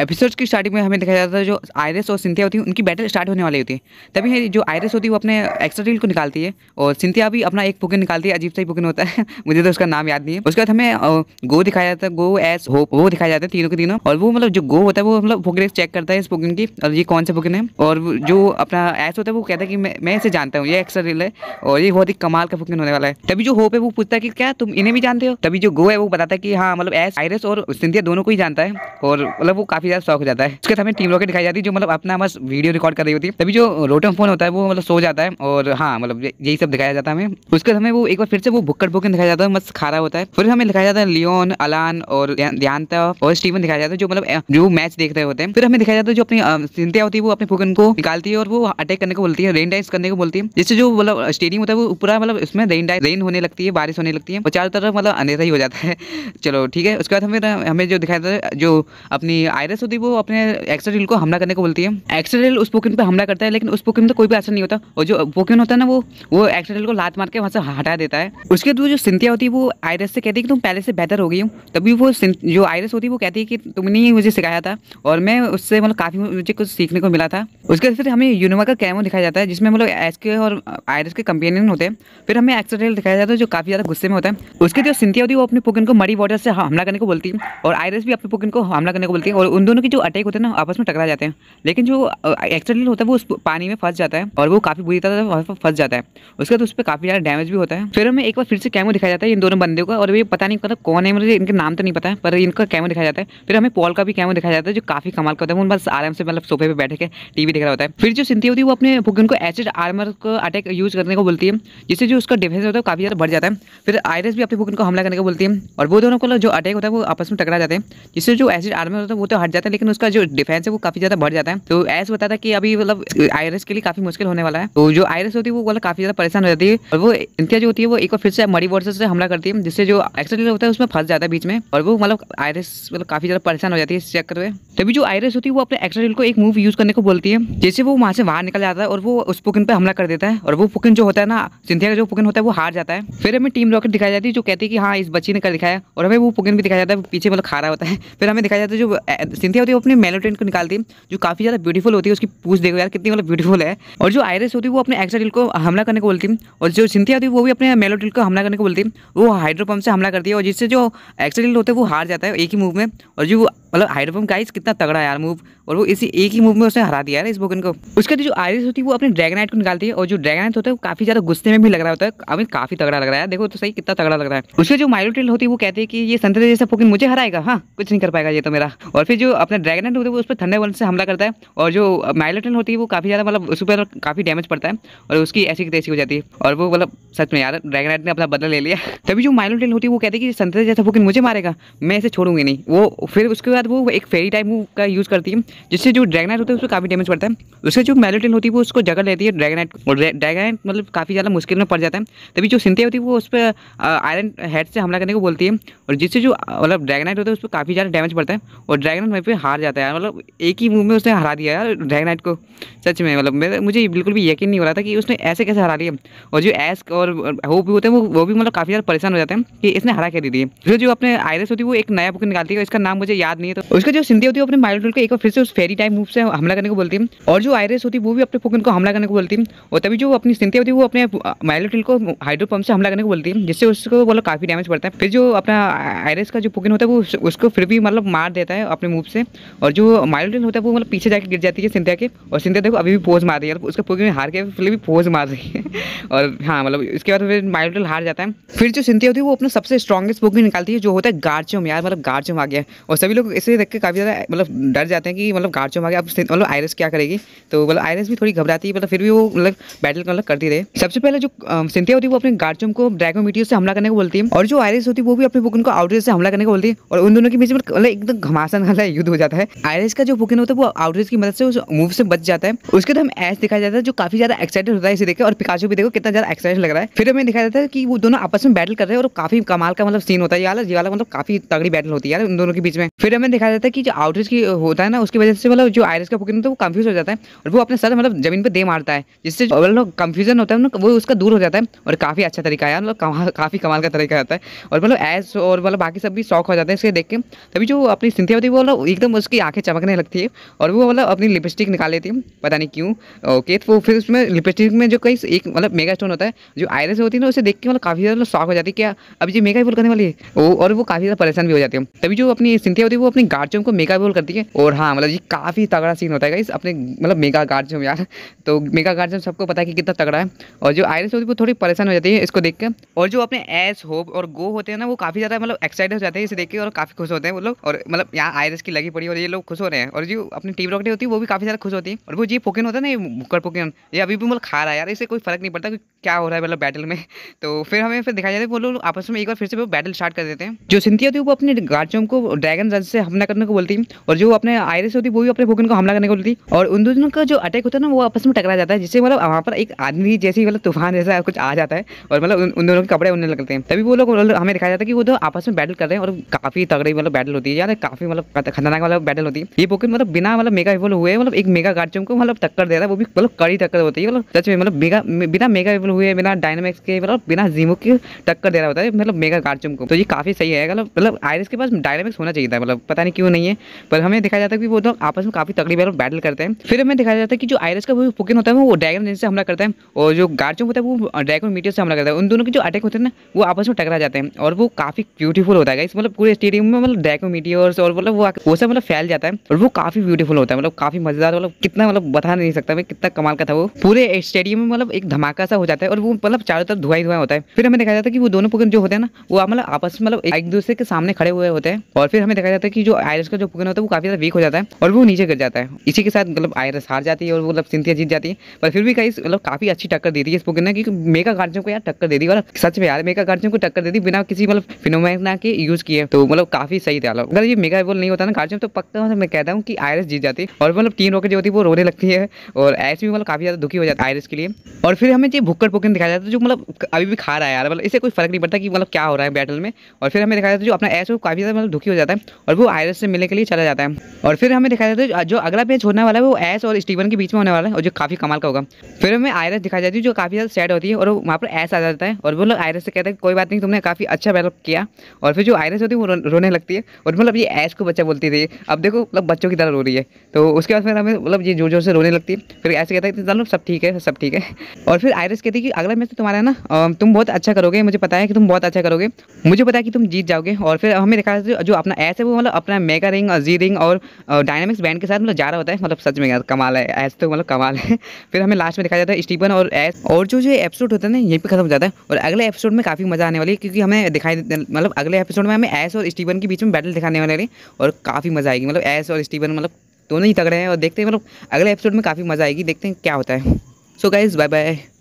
episode की starting में हमें दिखाया जाता है जो आयरस और सिंथिया होती है उनकी बैटल स्टार्ट होने वाली होती है तभी जो आयरस होती है वो अपने एक्स्ट्रा रील को निकालती है और सिंथिया भी अपना एक पुकिन निकालती है अजीब सा ही पुकिन होता है मुझे तो उसका नाम याद नहीं है उसके बाद हमें गो दिखाया जाता है गो एस होप वो दिखाया जाता है तीनों के तीनों और वो मतलब जो गो होता है वो मतलब पुकिन चेक करता है इस पुकिन की और ये कौन सा पुकिन है और जो अपना एस होता है वो कहता है कि मैं इसे जानता हूँ ये एक्स्ट्रा रील है और ये बहुत ही कमाल का पुकिन होने वाला है तभी जो होप है वो पूछता है कि क्या तुम इन्हें भी जानते हो तभी जो गो है वो बताता है कि हाँ मतलब एस आयरस और सिंथिया दोनों को ही जानता है और मतलब वो काफी काफी ज्यादा शौक हो जाता है उसके साथ टीम रॉकेट दिखाई जाती है जो मतलब अपना बस वीडियो रिकॉर्ड कर रही होती है तभी जो रोटम फोन होता है वो मतलब सो जाता है और हाँ मतलब यही सब दिखाया जाता है हमें उसके हमें वो एक बार फिर से वो बुक्कट बुकन दिखाया जाता है मस्त खारा होता है फिर हमें दिखाया जाता है लियोन अलान और ध्यानता और स्टीवन दिखाया जाता है जो मतलब जो मैच देख रहे होते हैं फिर हमें दिखाया जाता है जो अपनी सिंथिया होती है वो अपने फुकन को निकालती है और वो अटैक करने को बोलती है रेन डाइस करने को बोलती है जिससे जो मतलब स्टेडियम होता है वो पूरा मतलब उसमें रेन डाइस रेन होने लगती है बारिश होने लगती है और चारों तरफ मतलब अंधेरा ही हो जाता है चलो ठीक है उसके बाद हमें हमें जो दिखाया जाता है जो अपनी आयरन पहले होती वो अपने एक्सट्रेल को हमला करने को बोलती है एक्सट्रेल उस पोकिन पर हमला करता है लेकिन उस पोकिन तो कोई भी असर नहीं होता और जो पोकिन होता है ना वो वो एक्सट्रेल को लात मार के वहाँ से हटा देता है उसके बाद जो सिंथिया होती है वो आयरस से कहती है कि तुम पहले से बेहतर हो गई हो तभी वो जो आयरस होती है वो कहती है कि तुमने ही मुझे सिखाया था और मैं उससे मतलब काफ़ी मुझे कुछ सीखने को मिला था उसके बाद फिर हमें यूनिमा का कैमो दिखाया जाता है जिसमें मतलब एस के और आयरस के कंपेनियन होते हैं फिर हमें एक्सट्रेल दिखाया जाता है जो काफ़ी ज़्यादा गुस्से में होता है उसके जो सिंथिया होती है वो अपने पोकिन को मड़ी वाटर से हमला करने को बोलती है और आयरस भी अपने पोकिन को हमला करने को बोलती है और उन उन दोनों के जो अटैक होते हैं ना आपस में टकरा जाते हैं लेकिन जो एक्सीडेंट होता है वो उस पानी में फंस जाता है और वो काफ़ी बुरी तरह वहाँ पर फंस जाता है उसके बाद उस पर काफ़ी ज़्यादा डैमेज भी होता है फिर हमें एक बार फिर से कैमो दिखाया जाता है इन दोनों बंदे का और ये पता नहीं पता मतलब कौन है मुझे इनके नाम तो नहीं पता है पर इनका कैमो दिखाया जाता है फिर हमें पॉल का भी कैमो दिखाया जाता है जो काफ़ी कमाल करता है वो बस आराम से मतलब सोफे पर बैठे के टीवी दिख रहा होता है फिर जो सिंधी होती है वो अपने पुगन को एसिड आर्मर का अटैक यूज़ करने को बोलती है जिससे जो उसका डिफेंस होता है काफ़ी ज़्यादा बढ़ जाता है फिर आयरस भी अपने पुगन को हमला करने को बोलती है और वो दोनों को जो अटैक होता है वो आपस में टकरा जाते हैं जिससे जो एसिड आर्मर होता है वो तो हट जाता है लेकिन उसका जो डिफेंस है वो काफी ज्यादा बढ़ जाता है तो ऐसा बताता है कि अभी मतलब आयरस के लिए काफी मुश्किल होने वाला है तो जो आयरस होती है वो मतलब काफी ज्यादा परेशान हो जाती है और वो इंतिया जो होती है वो एक बार फिर से मरी वर्सेस से हमला करती है जिससे जो एक्सीडेंट होता है उसमें फंस जाता है बीच में और वो मतलब आयरस मतलब काफी ज्यादा परेशान हो जाती है इस चक्कर में तभी जो आयरस होती है वो अपने एक्सीडेंट को एक मूव यूज करने को बोलती है जैसे वो वहां से बाहर निकल जाता है और वो उस पुकिन पर हमला कर देता है और वो पुकिन जो होता है ना सिंथिया का जो पुकिन होता है वो हार जाता है फिर हमें टीम रॉकेट दिखाई जाती है जो कहती है कि हाँ इस बच्ची ने कर दिखाया और हमें वो पुकिन भी दिखाया जाता है पीछे मतलब खा रहा होता है फिर हमें दिखाया जाता है जो सिंथिया होती है अपने मेलोटेन को निकालती है जो काफ़ी ज़्यादा ब्यूटीफुल होती है उसकी पूछ देखो यार कितनी मतलब ब्यूटीफुल है और जो आयरस होती है वो अपने एक्साडिल को हमला करने को बोलती है और जो सिंथिया होती है वो भी अपने मेलोटेन को हमला करने को बोलती है वो हाइड्रोपम्प से हमला करती है और जिससे जो एक्साडिल होता है वो हार जाता है एक ही मूव में और जो मतलब हाइड्रोपम्प का कितना तगड़ा यार मूव और वो इसी एक ही मूव में उसने हरा दिया है इस बोगन को उसके जो आयरिस होती है वो अपने ड्रैगनाइट को निकालती है और जो ड्रैगनाइट होता है वो काफी ज्यादा गुस्से में भी लग रहा होता है अभी काफी तगड़ा लग रहा है देखो तो सही कितना तगड़ा लग रहा है उसके जो माइलोट्रिल होती है वो कहती है कि ये संतरे जैसा पोकिन मुझे हराएगा हाँ कुछ नहीं कर पाएगा ये तो मेरा और फिर जो अपना ड्रैगनाइट होता है वो उस पर ठंडे वन से हमला करता है और जो माइलोट्रिल होती है वो काफी ज्यादा मतलब उस पर काफी डैमेज पड़ता है और उसकी ऐसी तैसी हो जाती है और वो मतलब सच में यार ड्रैगनाइट ने अपना बदला ले लिया तभी जो माइलोट्रिल होती है वो कहती है कि संतरे जैसा पोकिन मुझे मारेगा मैं इसे छोड़ूंगी नहीं वो फिर उसके बाद वो एक फेरी टाइप का यूज़ करती है जिससे जो ड्रैगनाइट होता है उसको काफ़ी डैमेज पड़ता है उससे जो मेलोटिन होती है वो उसको जगह लेती है ड्रैगनाइट और ड्रैगनाइट मतलब काफ़ी ज़्यादा मुश्किल में पड़ जाता है तभी जो सिंथिया होती है वो उस पर आयरन हेड से हमला करने को बोलती है और जिससे जो मतलब ड्रैगनाइट होता है उस पर काफ़ी ज़्यादा डैमेज पड़ता है और ड्रैगनाइट वहीं पर हार जाता है मतलब एक ही मूव में उसने हरा दिया यार ड्रैगनाइट को सच में मतलब मुझे बिल्कुल भी यकीन नहीं हो रहा था कि उसने ऐसे कैसे हरा दिया और जो एस्क और होप भी होते हैं वो वो भी मतलब काफ़ी ज़्यादा परेशान हो जाते हैं कि इसने हरा कह दे दिए फिर जो अपने आयरस होती है वो एक नया बुक निकालती है इसका नाम मुझे याद नहीं है तो उसका जो सिंधी होती है अपने माइल्ड को एक बार फिर से जो फेरी टाइप मूव से हमला करने को बोलती है और जो आयरस होती है वो भी अपने पोकन को हमला करने को बोलती है और तभी जो अपनी सिंथिया होती है वो अपने माइलोटिल को हाइड्रो पंप से हमला करने को बोलती है जिससे उसको बोलो काफ़ी डैमेज पड़ता है फिर जो अपना आयरस का जो पोकन होता है वो उसको फिर भी मतलब मार देता है अपने मूव से और जो माइलोटिल होता है वो मतलब पीछे जाकर गिर जाती है सिंथिया के और सिंथिया देखो अभी भी पोज मार रही है उसका पोकन हार के फिर भी पोज मार रही है और हाँ मतलब इसके बाद फिर माइलोटिल हार जाता है फिर जो सिंथिया होती है वो अपना सबसे स्ट्रॉगेस्ट पोकन निकालती है जो होता है गार्चम यार मतलब गार्चम आ गया और सभी लोग इसे देख के काफ़ी ज़्यादा मतलब डर जाते हैं कि मतलब गार्ड जो मांगे आप मतलब आयरस क्या करेगी तो मतलब आयरस भी थोड़ी घबराती है मतलब फिर भी वो मतलब बैटल मतलब करती रहे सबसे पहले जो सिंथिया होती है वो अपने गार्चम को मीटियो से हमला करने को बोलती है और जो आयरस होती है वो भी अपने बुकन को आउटरेज से हमला करने को बोलती है और उन दोनों के बीच में मतलब एकदम घमासन वाला युद्ध हो जाता है आयरस का जो बुकन होता है वो आउटरेज की मदद से उस मूव से बच जाता है उसके बाद हम ऐस दिखाया जाता है जो काफी ज्यादा एक्साइटेड होता है इसे देखे और पिकाचो भी देखो कितना ज्यादा एक्साइटेड लग रहा है फिर हमें दिखाया जाता है कि वो दोनों आपस में बैटल कर रहे हैं और काफी कमाल का मतलब सीन होता है ये वाला मतलब काफी तगड़ी बैटल होती है उन दोनों के बीच में फिर हमें दिखाया जाता है कि जो आउटरेज की होता है ना उसके वजह से मतलब जो आयरस का पोकेमन तो वो कंफ्यूज हो जाता है और वो अपने साथ मतलब जमीन पर दे मारता है जिससे मतलब कंफ्यूजन होता है मतलब वो उसका दूर हो जाता है और काफ़ी अच्छा तरीका है मतलब काफ़ी कमाल का तरीका होता है और मतलब एज और मतलब बाकी सब भी शौक हो जाते हैं इसे देख के तभी जो अपनी सिंथिया होती है वो मतलब एकदम उसकी आंखें चमकने लगती है और वो मतलब अपनी लिपस्टिक निकाल लेती है पता नहीं क्यों ओके तो फिर उसमें लिपस्टिक में जो कई एक मतलब मेगा स्टोन होता है जो आयरस होती है ना उसे देख के मतलब काफ़ी ज़्यादा शौक मतलब हो जाती है क्या अभी ये मेगा बोल करने वाली है और वो काफ़ी ज़्यादा परेशान भी हो जाती है तभी जो अपनी सिंथिया होती है वो अपनी गार्जियन को मेगा बोल करती है और हाँ मतलब जी काफ़ी तगड़ा सीन होता है इस अपने मतलब मेगा गार्जियम यार तो मेगा गार्जियम सबको पता है कि कितना तगड़ा है और जो आयरस होती है वो थोड़ी परेशान हो जाती है इसको देख के और जो अपने एस होप और गो होते हैं ना वो काफ़ी ज़्यादा मतलब एक्साइटेड हो जाते हैं इसे देख के और काफ़ी खुश होते हैं वो लोग और मतलब यहाँ आयरस की लगी पड़ी और ये लोग खुश हो रहे हैं और जो अपनी टीम रॉकेट होती है वो भी काफ़ी ज़्यादा खुश होती है और वो जी पोकिन होता है ना ये भुक्कर पोकिन ये अभी भी मतलब खा रहा है यार इससे कोई फर्क नहीं पड़ता क्या हो रहा है मतलब बैटल में तो फिर हमें फिर दिखाया जाता है वो लोग आपस में एक बार फिर से बैटल स्टार्ट कर देते हैं जो सिंथिया होती है वो अपने गार्जियम को ड्रैगन रज से हमला करने को बोलती है और जो अपने आयरस होती है वो भी अपने भूगन को हमला करने को होती और उन दोनों का जो अटैक होता है ना वो आपस में टकरा जाता है जिससे मतलब वहाँ पर एक आदमी जैसी मतलब तूफान जैसा कुछ आ जाता है और मतलब उन दोनों के कपड़े उड़ने लगते हैं तभी वो लोग मतलब हमें दिखाया जाता है कि वो तो आपस में बैटल कर रहे हैं और काफी तगड़ी मतलब बैटल होती है यार काफी मतलब खतरनाक मतलब बैटल होती है ये पोकेट मतलब बिना मतलब मेगा इवल हुए मतलब एक मेगा गार्चम को मतलब टक्कर देता है वो भी मतलब कड़ी टक्कर होती है मतलब सच में मतलब मेगा बिना मेगा इवल हुए बिना डायनामिक्स के मतलब बिना जीमो के टक्कर दे रहा होता है मतलब मेगा गार्चम को तो ये काफी सही है मतलब मतलब आयरस के पास डायनामिक्स होना चाहिए था मतलब पता नहीं क्यों नहीं है पर हमें दिखाया जाता है कि वो तो लोग आपस में काफ़ी तगड़ी बार बैटल करते हैं फिर हमें दिखाया जाता है कि जो आयरस का वो पुकिन होता है वो डायगन रेंज से हमला करता है और जो गार्जो होता है वो डायगन मीटर से हमला करता है उन दोनों के जो अटैक होते हैं ना वो आपस में टकरा जाते हैं और वो काफ़ी ब्यूटीफुल होता है इस मतलब पूरे स्टेडियम में मतलब डायगो मीटियर्स और मतलब वो वो सब मतलब फैल जाता है और वो काफ़ी ब्यूटीफुल होता है मतलब काफ़ी मज़ेदार मतलब कितना मतलब बता नहीं सकता मैं कितना कमाल का था वो पूरे स्टेडियम में मतलब एक धमाका सा हो जाता है और वो मतलब चारों तरफ धुआई धुआई होता है फिर हमें दिखाया जाता है कि वो दोनों पुकन जो होते हैं ना वो मतलब आपस में मतलब एक दूसरे के सामने खड़े हुए होते हैं और फिर हमें दिखाया जाता है कि जो आयरस का जो पुकन होता है वो काफ़ी ज़्यादा वीक हो जाता है और वो नीचे गिर जाता है इसी के साथ मतलब आयरस हार जाती है और मतलब सिंथिया जीत जाती है पर फिर भी कहीं मतलब काफ़ी अच्छी टक्कर देती है इस बुक ने क्योंकि मेगा गार्जियन को यार टक्कर दे दी और सच में यार मेगा गार्जियन को टक्कर दे दी बिना किसी मतलब फिनोमेना के यूज़ किए तो मतलब काफ़ी सही था अगर ये मेगा एवल नहीं होता ना गार्जियन तो पक्का मतलब मैं कहता हूँ कि आयरस जीत जाती और मतलब तीन रोके जो होती है वो रोने लगती है और ऐसे भी मतलब काफ़ी ज़्यादा दुखी हो जाता है आयरस के लिए और फिर हमें ये भुक्कर पुकन दिखाया जाता है जो मतलब अभी भी खा रहा है यार मतलब इससे कोई फर्क नहीं पड़ता कि मतलब क्या हो रहा है बैटल में और फिर हमें दिखाया जाता है जो अपना ऐस काफ़ी ज़्यादा मतलब दुखी हो जाता है और वो आयरस से मिलने के लिए चला जाता है और फिर हम हमें दिखाई देता है जो अगला मैच होने वाला है वो एस और स्टीवन के बीच में होने वाला है और जो काफ़ी कमाल का होगा फिर हमें आयरस दिखाई जाती है जो काफ़ी ज़्यादा सैड होती है और वहाँ पर एस आ जाता है और वो लोग आयरस से कहते हैं कोई बात नहीं तुमने काफ़ी अच्छा बैलअप किया और फिर जो आयरस होती है वो रोने लगती है और मतलब ये एस को बच्चा बोलती थी अब देखो मतलब बच्चों की तरह रो रही है तो उसके बाद फिर हमें मतलब ये जोर जोर से रोने लगती है फिर ऐसे कहता है चलो सब ठीक है सब ठीक है और फिर आयरस कहती है कि अगला मैच तो तुम्हारा है ना तुम बहुत अच्छा करोगे मुझे पता है कि तुम बहुत अच्छा करोगे मुझे पता है कि तुम जीत जाओगे और फिर हमें दिखाया जो अपना ऐस है वो मतलब अपना मेगा रिंग जी रिंग और डायनामिक्स बैंड के साथ मतलब जा रहा होता है मतलब सच में यार कमाल है ऐसे तो मतलब कमाल है फिर हमें लास्ट में दिखाया जाता है स्टीवन और एस और जो जो एपिसोड होता है ना यहीं पर खत्म हो जाता है और अगले एपिसोड में काफ़ी मज़ा आने वाली है क्योंकि हमें दिखाई मतलब अगले एपिसोड में हमें एस और स्टीवन के बीच में बैटल दिखाने वाले हैं और काफ़ी मज़ा आएगी मतलब एस और स्टीवन मतलब दोनों ही तगड़े हैं और देखते हैं मतलब अगले एपिसोड में काफ़ी मज़ा आएगी देखते हैं क्या होता है सो गाइज़ बाय बाय